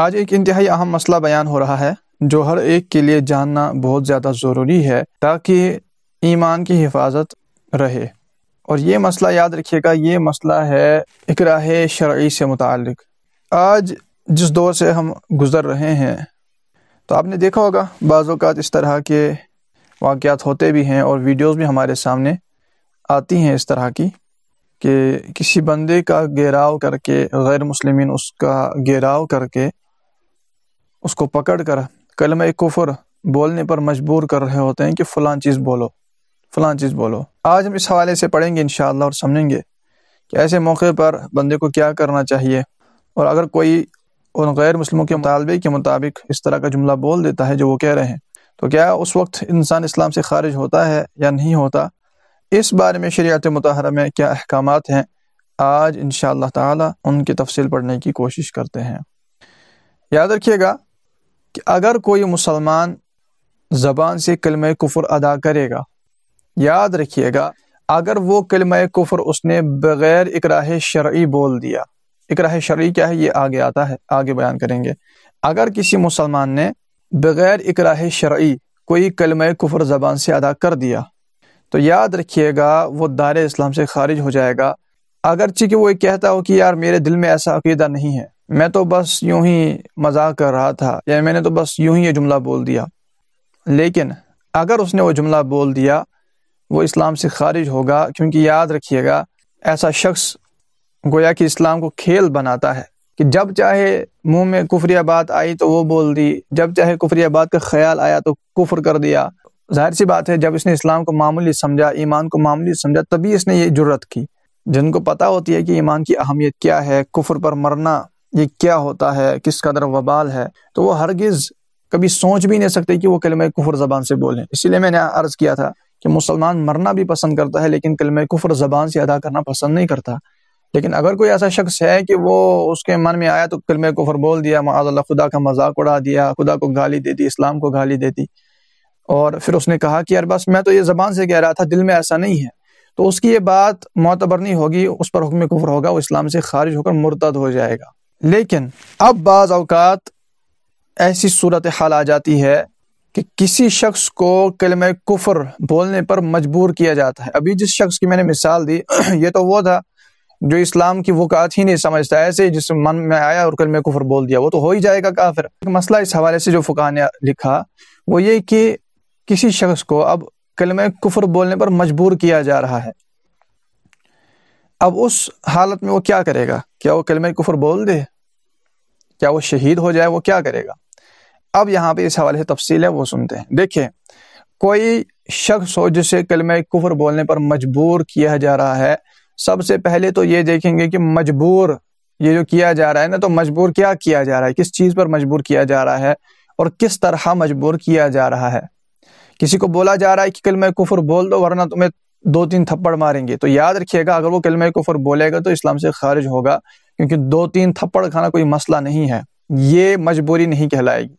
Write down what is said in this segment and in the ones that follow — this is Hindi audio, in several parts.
आज एक इंतहाई अहम मसला बयान हो रहा है जो हर एक के लिए जानना बहुत ज़्यादा ज़रूरी है ताकि ईमान की हिफाजत रहे और ये मसला याद रखिएगा ये मसला है इकराह शर्य से मुतल आज जिस दौर से हम गुज़र रहे हैं तो आपने देखा होगा बाज़ात इस तरह के वाक़ात होते भी हैं और वीडियोस भी हमारे सामने आती हैं इस तरह की कि किसी बंदे का घेराव करके गैर मुस्लिमीन उसका घेराव करके उसको पकड़ कर कलम कुफर बोलने पर मजबूर कर रहे होते हैं कि फ़लां चीज़ बोलो फ़लां चीज़ बोलो आज हम इस हवाले से पढ़ेंगे इन और समझेंगे कि ऐसे मौके पर बंदे को क्या करना चाहिए और अगर कोई उन गैर मुस्लिमों के मुतालबे के मुताबिक इस तरह का जुमला बोल देता है जो वो कह रहे हैं तो क्या उस वक्त इंसान इस्लाम से खारिज होता है या नहीं होता इस बारे में शरीत मतहर में क्या अहकाम हैं आज इन शाह तफसल तफसील पढ़ने की कोशिश करते हैं याद रखिएगा कि अगर कोई मुसलमान ज़बान से कलम कुफर अदा करेगा याद रखिएगा अगर वो कलम कुफर उसने बग़ैर इकराह शर्य बोल दिया इकराह शर्य क्या है ये आगे आता है आगे बयान करेंगे अगर किसी मुसलमान ने बग़ैर इकराह शर्य कोई कलम कुफर ज़बान से अदा कर दिया तो याद रखिएगा वो दार इस्लाम से खारिज हो जाएगा अगर चूंकि वो कहता हो कि यार मेरे दिल में ऐसा अकीदा नहीं है मैं तो बस यूं ही मजाक कर रहा था या मैंने तो बस यूं ही ये जुमला बोल दिया लेकिन अगर उसने वो जुमला बोल दिया वो इस्लाम से खारिज होगा क्योंकि याद रखिएगा ऐसा शख्स गोया कि इस्लाम को खेल बनाता है कि जब चाहे मुंह में कुफरिया बात आई तो वो बोल दी जब चाहे कुफरिया बात का ख्याल आया तो कुफर कर दिया जाहिर सी बात है जब इसने इस्लाम को मामूली समझा ईमान को मामूली समझा तभी इसने ये जरूरत की जिनको पता होती है कि ईमान की अहमियत क्या है कुफर पर मरना ये क्या होता है किस कदर वबाल है तो वो हरगिज़ कभी सोच भी नहीं सकते कि वो कलम कुफर ज़बान से बोलें इसीलिए मैंने अर्ज़ किया था कि मुसलमान मरना भी पसंद करता है लेकिन कलम कुफर ज़बान से अदा करना पसंद नहीं करता लेकिन अगर कोई ऐसा शख्स है कि वो उसके मन में आया तो कलम कुफर बोल दिया माजल्ला खुदा का मजाक उड़ा दिया खुदा को गाली दे दी इस्लाम को गाली दे दी और फिर उसने कहा कि यार बस मैं तो ये ज़बान से कह रहा था दिल में ऐसा नहीं है तो उसकी ये बात मोतबर नहीं होगी उस पर हुक्म कुफर होगा वो इस्लाम से खारिज होकर मुरतद हो जाएगा लेकिन अब बाज़ अवकात ऐसी सूरत हाल आ जाती है कि किसी शख्स को कलम कुफर बोलने पर मजबूर किया जाता है अभी जिस शख्स की मैंने मिसाल दी ये तो वो था जो इस्लाम की वक़ात ही नहीं समझता ऐसे जिस मन में आया और कलम कुफर बोल दिया वो तो हो ही जाएगा काफिर एक मसला इस हवाले से जो फ़ुका ने लिखा वो ये कि किसी शख्स को अब कलम कुफर बोलने पर मजबूर किया जा रहा है अब उस हालत में वो क्या करेगा क्या वो कलम कुफर बोल दे क्या वो शहीद हो जाए वो क्या करेगा अब यहाँ पे इस हवाले से तफसील है वो सुनते हैं देखिए कोई शख्स हो जिसे कलम कुफर बोलने पर मजबूर किया जा रहा है सबसे पहले तो ये देखेंगे कि मजबूर ये जो किया जा रहा है ना तो मजबूर क्या किया जा रहा है किस चीज़ पर मजबूर किया जा रहा है और किस तरह मजबूर किया जा रहा है किसी को बोला जा रहा है कि कलम कुफर बोल दो वरना तुम्हें दो तीन थप्पड़ मारेंगे तो याद रखिएगा अगर वो कलम कुफर बोलेगा तो इस्लाम से खारिज होगा क्योंकि दो तीन थप्पड़ खाना कोई मसला नहीं है ये मजबूरी नहीं कहलाएगी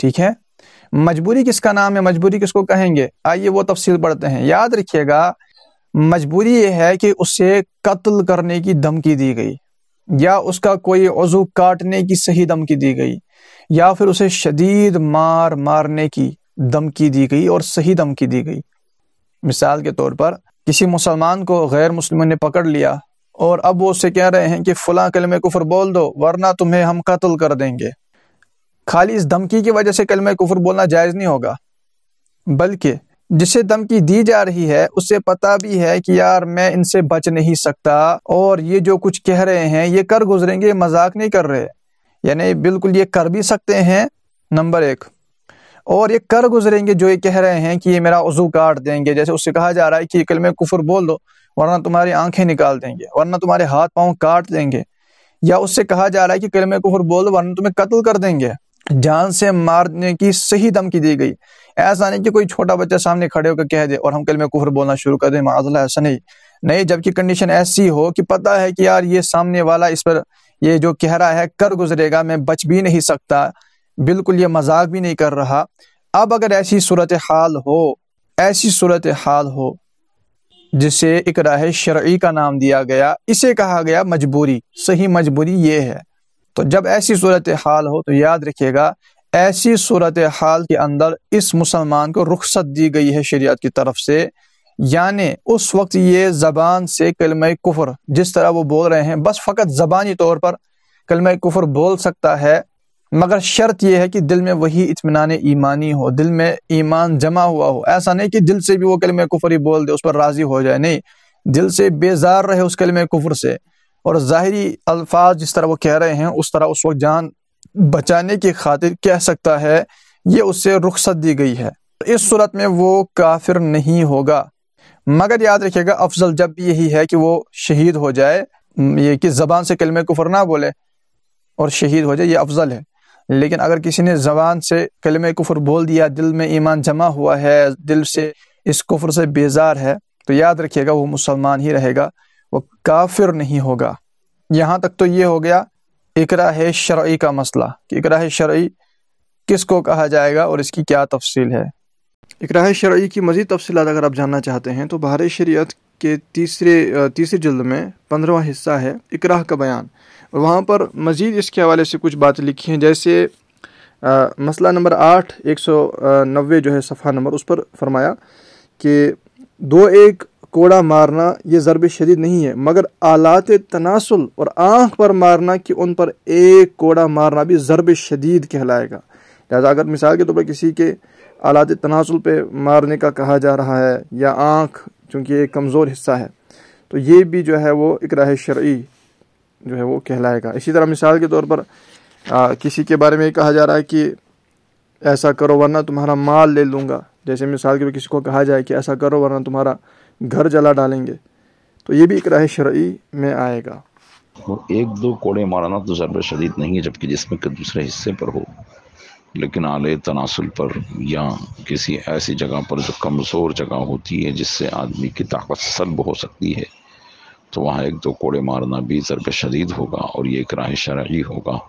ठीक है मजबूरी किसका नाम है मजबूरी किसको कहेंगे आइए वो तफसील पढ़ते हैं याद रखिएगा मजबूरी ये है कि उसे कत्ल करने की धमकी दी गई या उसका कोई वजू काटने की सही धमकी दी गई या फिर उसे शदीद मार मारने की धमकी दी गई और सही धमकी दी गई मिसाल के तौर पर किसी मुसलमान को गैर मुस्लिमों ने पकड़ लिया और अब वो उससे कह रहे हैं कि फला कलम कुफर बोल दो वरना तुम्हें हम कत्ल कर देंगे खाली इस धमकी की वजह से कलम कुफर बोलना जायज़ नहीं होगा बल्कि जिसे धमकी दी जा रही है उससे पता भी है कि यार मैं इनसे बच नहीं सकता और ये जो कुछ कह रहे हैं ये कर गुजरेंगे मजाक नहीं कर रहे यानी बिल्कुल ये कर भी सकते हैं नंबर एक और ये कर गुजरेंगे जो ये कह रहे हैं कि ये मेरा वजू काट देंगे जैसे उससे कहा जा रहा है कि कल में कुफर बोल दो वरना तुम्हारी आंखें निकाल देंगे वरना तुम्हारे हाथ पाँव काट देंगे या उससे कहा जा रहा है कि कल में कुफर बोल दो वरना तुम्हें कत्ल कर देंगे जान से मारने की सही धमकी दी गई ऐसा नहीं कि कोई छोटा बच्चा सामने खड़े होकर कह दे और हम कल में कुहर बोलना शुरू कर दे माजला ऐसा नहीं नहीं जबकि कंडीशन ऐसी हो कि पता है कि यार ये सामने वाला इस पर ये जो कह रहा है कर गुजरेगा मैं बच भी नहीं सकता बिल्कुल ये मजाक भी नहीं कर रहा अब अगर ऐसी सूरत हाल हो ऐसी सूरत हाल हो जिसे इकराह शरा का नाम दिया गया इसे कहा गया मजबूरी सही मजबूरी ये है तो जब ऐसी सूरत हाल हो तो याद रखिएगा ऐसी सूरत हाल के अंदर इस मुसलमान को रुख्सत दी गई है शरीयत की तरफ से यानी उस वक्त ये ज़बान से कलम कुफर जिस तरह वो बोल रहे हैं बस फ़कत ज़बानी तौर पर कलम कुफर बोल सकता है मगर शर्त यह है कि दिल में वही इतमान ईमानी हो दिल में ईमान जमा हुआ हो ऐसा नहीं कि दिल से भी वो कलम कुफरी बोल दे उस पर राज़ी हो जाए नहीं दिल से बेजार रहे उस कलम कुफर से और ज़ाहरी अल्फाज जिस तरह वो कह रहे हैं उस तरह उस वक्त जान बचाने की खातिर कह सकता है ये उससे रुख्सत दी गई है इस सूरत में वो काफिर नहीं होगा मगर याद रखिएगा अफजल जब भी यही है कि वो शहीद हो जाए ये कि ज़बान से कलम कुफर ना बोले और शहीद हो जाए ये अफजल है लेकिन अगर किसी ने जबान से कलम कुफर बोल दिया दिल में ईमान जमा हुआ है दिल से इस कुफर से बेजार है तो याद रखिएगा वो मुसलमान ही रहेगा वो काफिर नहीं होगा यहाँ तक तो ये हो गया इकरा है शर्य का मसला कि इकरा है शर्य किसको कहा जाएगा और इसकी क्या तफसील है इकरा शर्य की मज़ीद तफसी अगर आप जानना चाहते हैं तो बहार शरीत के तीसरे तीसरे जल्द में पंद्रवा हिस्सा है इकराह का बयान वहाँ पर मज़ीद इसके हवाले से कुछ बातें लिखी हैं जैसे आ, मसला नंबर आठ एक सौ नबे जो है सफ़ा नंबर उस पर फरमाया कि दो एक कोड़ा मारना ये ज़रब शदीद नहीं है मगर आलात तनासल और आँख पर मारना कि उन पर एक कोड़ा मारना भी ज़रब शदीद कहलाएगा लिहाजा अगर मिसाल के तौर तो पर किसी के आलात तनासल पर मारने का कहा जा रहा है या आँख चूँकि एक कमज़ोर हिस्सा है तो ये भी जो है वो इकराह शर्य जो है वो कहलाएगा इसी तरह मिसाल के तौर पर आ, किसी के बारे में कहा जा रहा है कि ऐसा करो वरना तुम्हारा माल ले लूँगा जैसे मिसाल के लिए किसी को कहा जाए कि ऐसा करो वरना तुम्हारा घर जला डालेंगे तो ये भी एक राय शर्य में आएगा एक दो कोड़े मारना तो ज़रब शदीद नहीं है जबकि जिसमें के दूसरे हिस्से पर हो लेकिन आले तनासुल पर या किसी ऐसी जगह पर जो कमज़ोर जगह होती है जिससे आदमी की ताकत सलब हो सकती है तो वहाँ एक दो कोड़े मारना भी ज़रब शदीद होगा और ये एक राह शर्य होगा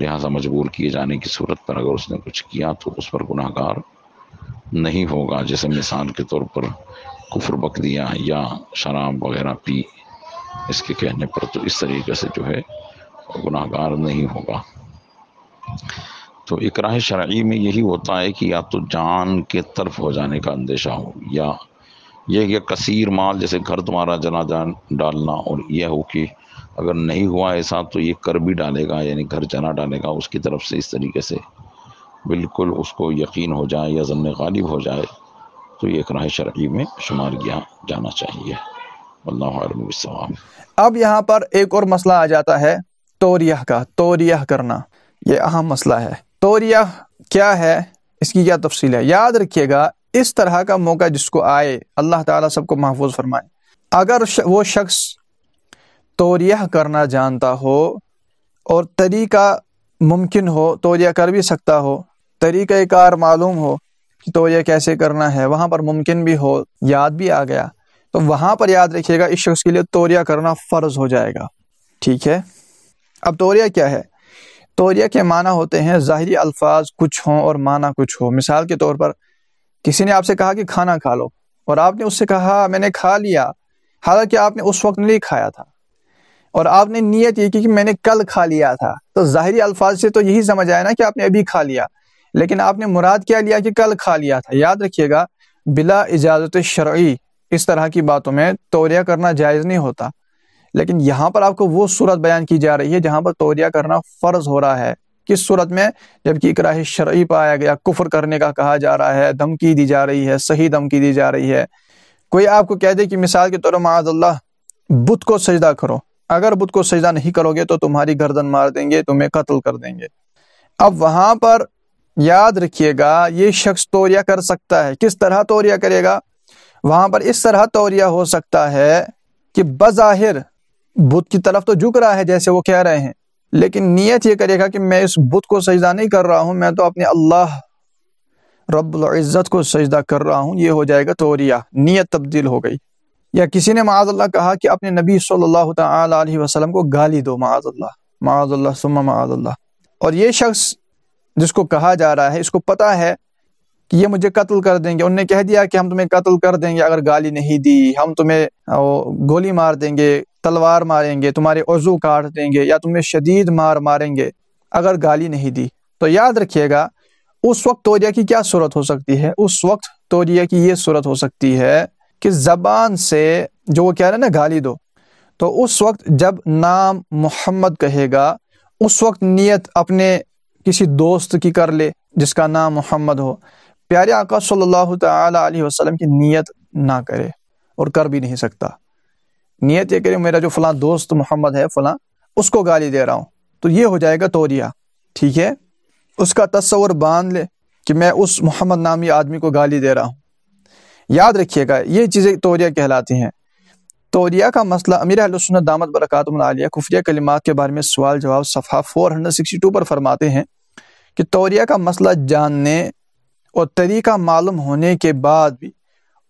लिहाजा मजबूर किए जाने की सूरत पर अगर उसने कुछ किया तो उस पर गुनाहगार नहीं होगा जैसे मिसाल के तौर पर कुफर बक दिया या शराब वगैरह पी इसके कहने पर तो इस तरीके से जो है गुनाहगार नहीं होगा तो इकराह शर्य में यही होता है कि या तो जान के तरफ हो जाने का अंदेशा हो या यह कि कसीर माल जैसे घर तुम्हारा जना जान डालना और यह हो कि अगर नहीं हुआ ऐसा तो ये कर भी डालेगा यानी घर जना डालेगा उसकी तरफ से इस तरीके से बिल्कुल उसको यकीन हो जाए या जन्न गालिब हो जाए तो ये कराह शर्य में शुमार किया जाना चाहिए अल्लाह अब यहाँ पर एक और मसला आ जाता है तोरिया का तोरिया करना ये अहम मसला है तोरिया क्या है इसकी क्या तफसील है याद रखिएगा इस तरह का मौका जिसको आए अल्लाह ताला सबको महफूज फरमाए अगर वो शख्स तोरिया करना जानता हो और तरीका मुमकिन हो तो कर भी सकता हो कार मालूम हो कि तोरिया कैसे करना है वहां पर मुमकिन भी हो याद भी आ गया तो वहां पर याद रखिएगा इस शख्स के लिए तोरिया करना फ़र्ज़ हो जाएगा ठीक है अब तोरिया क्या है तोरिया के माना होते हैं ज़ाहरी अल्फाज कुछ हों और माना कुछ हो मिसाल के तौर पर किसी ने आपसे कहा कि खाना खा लो और आपने उससे कहा मैंने खा लिया हालांकि आपने उस वक्त नहीं खाया था और आपने नीयत ये की कि मैंने कल खा लिया था तो ज़ाहरी अल्फाज से तो यही समझ आया ना कि आपने अभी खा लिया लेकिन आपने मुराद क्या लिया कि कल खा लिया था याद रखिएगा बिला इजाज़त शर्य इस तरह की बातों में तोरिया करना जायज़ नहीं होता लेकिन यहाँ पर आपको वो सूरत बयान की जा रही है जहां पर तोरिया करना फ़र्ज़ हो रहा है किस सूरत में जबकि इकराह शर्य पाया गया कुफर करने का कहा जा रहा है धमकी दी जा रही है सही धमकी दी जा रही है कोई आपको कह दे कि मिसाल के तौर पर माजल्ला बुत को सजदा करो अगर बुत को सजदा नहीं करोगे तो तुम्हारी गर्दन मार देंगे तुम्हें कत्ल कर देंगे अब वहां पर याद रखिएगा ये शख्स तोरिया कर सकता है किस तरह तोरिया करेगा वहां पर इस तरह तोरिया हो सकता है कि बज़ाहिर बुत की तरफ तो झुक रहा है जैसे वो कह रहे हैं लेकिन नीयत ये करेगा कि मैं इस बुत को सजदा नहीं कर रहा हूँ मैं तो अपने अल्लाह रब्ज़त को सजदा कर रहा हूँ ये हो जाएगा तोरिया नीयत तब्दील हो गई या किसी ने माज़ल्ला कहा कि अपने नबी सल्लल्लाहु अलैहि वसल्लम को गाली दो माज़ल्ला माज़ल्ला सुम्मा माज़ल्ला और ये शख्स जिसको कहा जा रहा है इसको पता है कि ये मुझे कत्ल कर देंगे उनने कह दिया कि हम तुम्हें कत्ल कर देंगे अगर गाली नहीं दी हम तुम्हें गोली मार देंगे तलवार मारेंगे तुम्हारे उजू काट देंगे या तुम्हें शदीद मार मारेंगे अगर गाली नहीं दी तो याद रखिएगा उस वक्त तोरिया की क्या सूरत हो सकती है उस वक्त तोरिया की ये सूरत हो सकती है कि ज़बान से जो वो कह रहे हैं ना गाली दो तो उस वक्त जब नाम मोहम्मद कहेगा उस वक्त नीयत अपने किसी दोस्त की कर ले जिसका नाम मोहम्मद हो प्यारे आकाश सल्लल्लाहु अलैहि वसल्लम की नीयत ना करे और कर भी नहीं सकता नीयत ये करें मेरा जो फला दोस्त मोहम्मद है फला उसको गाली दे रहा हूँ तो ये हो जाएगा तोरिया ठीक है उसका तस्वर बांध ले कि मैं उस मोहम्मद नामी आदमी को गाली दे रहा हूँ याद रखिएगा ये चीज़ें तोरिया कहलाती हैं तोरिया का मसला अमीर अलसन दामद बरक़ातमिया खुफिया कलिमात के बारे में सवाल जवाब सफ़ा फोर हंड्रेड सिक्सटी टू पर फरमाते हैं कि तोरिया का मसला जानने और तरीका मालूम होने के बाद भी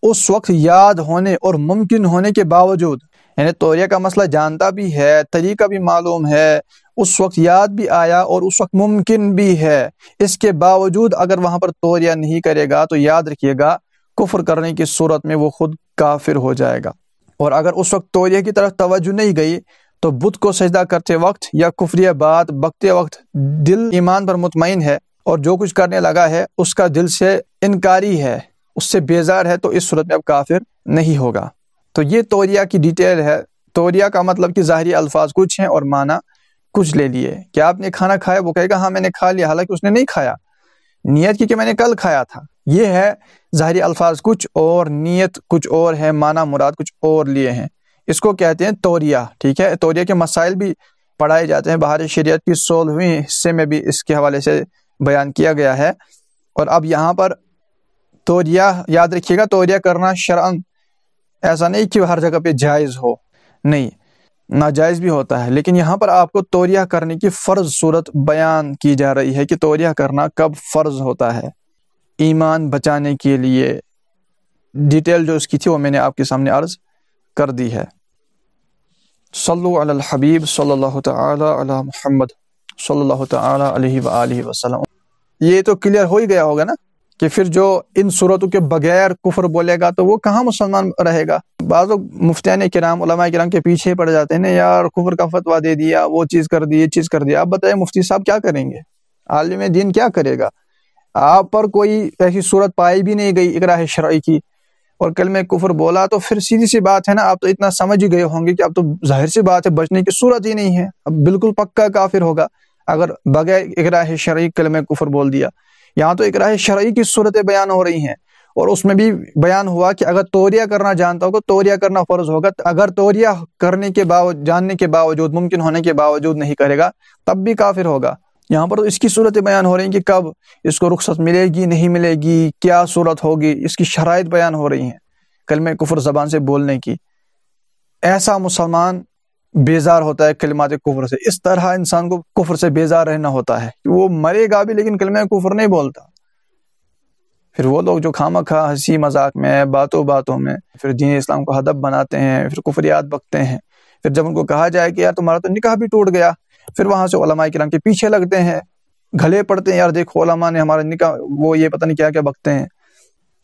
उस वक्त याद होने और मुमकिन होने के बावजूद यानी तोरिया का मसला जानता भी है तरीका भी मालूम है उस वक्त याद भी आया और उस वक्त मुमकिन भी है इसके बावजूद अगर वहां पर तोरिया नहीं करेगा तो याद रखिएगा कुफर करने की सूरत में वो खुद काफिर हो जाएगा और अगर उस वक्त तोरिया की तरफ तवज्जो नहीं गई तो बुद्ध को सजदा करते वक्त या कुफरिया बात बकते वक्त दिल ईमान पर मुतमिन है और जो कुछ करने लगा है उसका दिल से इनकारी है उससे बेजार है तो इस सूरत में अब काफिर नहीं होगा तो ये तोरिया की डिटेल है तोरिया का मतलब कि ज़ाहरी अल्फाज कुछ हैं और माना कुछ ले लिए क्या आपने खाना खाया वो कहेगा हाँ मैंने खा लिया हालांकि उसने नहीं खाया नीयत की कि मैंने कल खाया था ये है ज़ाहरी अल्फाज कुछ और नीयत कुछ और है माना मुराद कुछ और लिए हैं इसको कहते हैं तोरिया ठीक है तोरिया के मसाइल भी पढ़ाए जाते हैं बाहर शरीयत की सोलहवीं हिस्से में भी इसके हवाले से बयान किया गया है और अब यहाँ पर तोरिया याद रखिएगा तोरिया करना शरण ऐसा नहीं कि हर जगह पे जायज़ हो नहीं नाजायज़ भी होता है लेकिन यहाँ पर आपको तोरिया करने की फ़र्ज सूरत बयान की जा रही है कि तोरिया करना कब फ़र्ज होता है ईमान बचाने के लिए डिटेल जो उसकी थी वो मैंने आपके सामने अर्ज़ कर दी है सल्लु हबीब सल्लल्लाहु ताला अला मोहम्मद सल्लल्लाहु अलैहि वसल्लम ये तो क्लियर हो ही गया होगा ना कि फिर जो इन सूरतों के बगैर कुफर बोलेगा तो वो कहाँ मुसलमान रहेगा बाद लोग कराम कराम के पीछे पड़ जाते हैं ना यार कुफर का फतवा दे दिया वो चीज़ कर दी ये चीज़ कर दिया आप बताए मुफ्ती साहब क्या करेंगे आलिम दिन क्या करेगा आप पर कोई ऐसी सूरत पाई भी नहीं गई इकरा शराइ की और कल मैं कुफर बोला तो फिर सीधी सी बात है ना आप तो इतना समझ ही गए होंगे कि अब तो जाहिर सी बात है बचने की सूरत ही नहीं है अब बिल्कुल पक्का काफिर होगा अगर बगैर इकरा शरीक कल में कुफर बोल दिया यहाँ तो एक शरा की सूरतें बयान हो रही हैं और उसमें भी बयान हुआ कि अगर तोरिया करना जानता होगा तोरिया करना फ़र्ज होगा तो अगर तोरिया करने के बावजूद जानने के बावजूद मुमकिन होने के बावजूद नहीं करेगा तब भी काफिर होगा यहाँ पर तो इसकी सूरत बयान हो रही है कि कब इसको रुख्सत मिलेगी नहीं मिलेगी क्या सूरत होगी इसकी शराइ बयान हो रही हैं कलम कुफर ज़बान से बोलने की ऐसा मुसलमान बेजार होता है कलमात कुफर से इस तरह इंसान को कुफर से बेजार रहना होता है वो मरेगा भी लेकिन कलमा कुफर नहीं बोलता फिर वो लोग जो खामा खा हंसी मजाक में बातों बातों में फिर दीन इस्लाम को हदब बनाते हैं फिर कुफरियात बकते हैं फिर जब उनको कहा जाए कि यार तुम्हारा तो निकाह भी टूट गया फिर वहां से ओलमा कराम के पीछे लगते हैं घले पड़ते हैं यार देखो ओलमा ने हमारा निकाह वो ये पता नहीं क्या क्या बकते हैं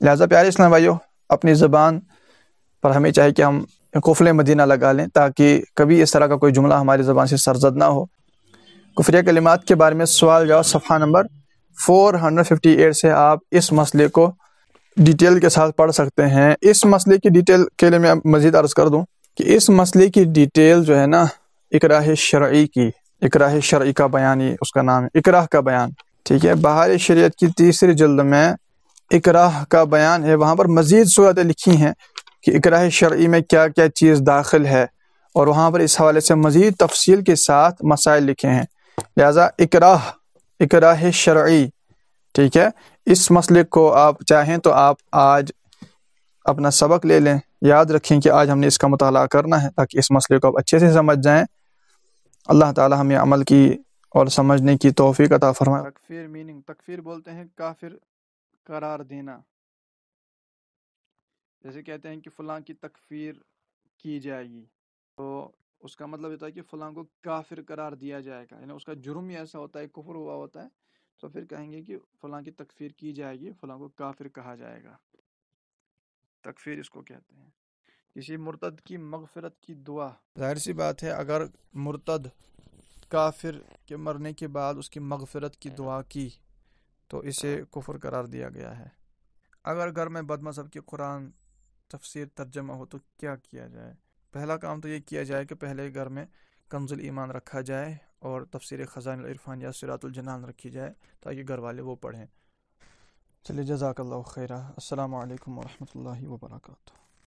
लिहाजा प्यारे इस्लाम भाइयों अपनी ज़बान पर हमें चाहिए कि हम कोफल मदीना लगा लें ताकि कभी इस तरह का कोई जुमला हमारी ज़बान से सरजद ना हो कुफरिया कलिमात के बारे में सवाल जवाब सफ़ा नंबर 458 से आप इस मसले को डिटेल के साथ पढ़ सकते हैं इस मसले की डिटेल के लिए मैं मज़ीद अर्ज़ कर दूँ कि इस मसले की डिटेल जो है ना इकराह शर्य की इकराह शर्य का बयान ये उसका नाम है इकराह का बयान ठीक है बहार शरीय की तीसरी जल्द में इकराह का बयान है वहाँ पर मज़ीद सूरतें लिखी हैं कि इकरा शर्य में क्या क्या चीज़ दाखिल है और वहाँ पर इस हवाले से मज़ीद तफसील के साथ मसाइल लिखे हैं लिहाजा इकराह इकराह शर्य ठीक है इस मसले को आप चाहें तो आप आज अपना सबक ले लें याद रखें कि आज हमने इसका मताल करना है ताकि इस मसले को आप अच्छे से समझ जाए अल्लाह ताला हमें अमल की और समझने की तोहफी का फरमाए तकफीर मीनिंग तकफीर बोलते हैं काफिर करार देना जैसे कहते हैं कि फलां की तकफीर की जाएगी तो उसका मतलब होता तो है कि फलां को काफिर करार दिया जाएगा यानी उसका जुर्म ही ऐसा होता है कुफर हुआ होता है तो फिर कहेंगे कि फलां की तकफीर की जाएगी फलां को काफिर कहा जाएगा तकफीर इसको कहते हैं किसी मुर्तद की मगफरत की दुआ जाहिर सी बात है अगर मुर्तद काफिर के मरने के बाद उसकी मगफरत की दुआ की तो इसे कुफर करार दिया गया है अगर घर में बदमजहब की कुरान तफसीर तर्जमा हो तो क्या किया जाए पहला काम तो ये किया जाए कि पहले घर में कंजुल ईमान रखा जाए और तफसर ख़जान इरफान या सिरातुलजनान रखी जाए ताकि घर वाले वो पढ़ें चलिए जजाक खैरा असल वरहमल वर्का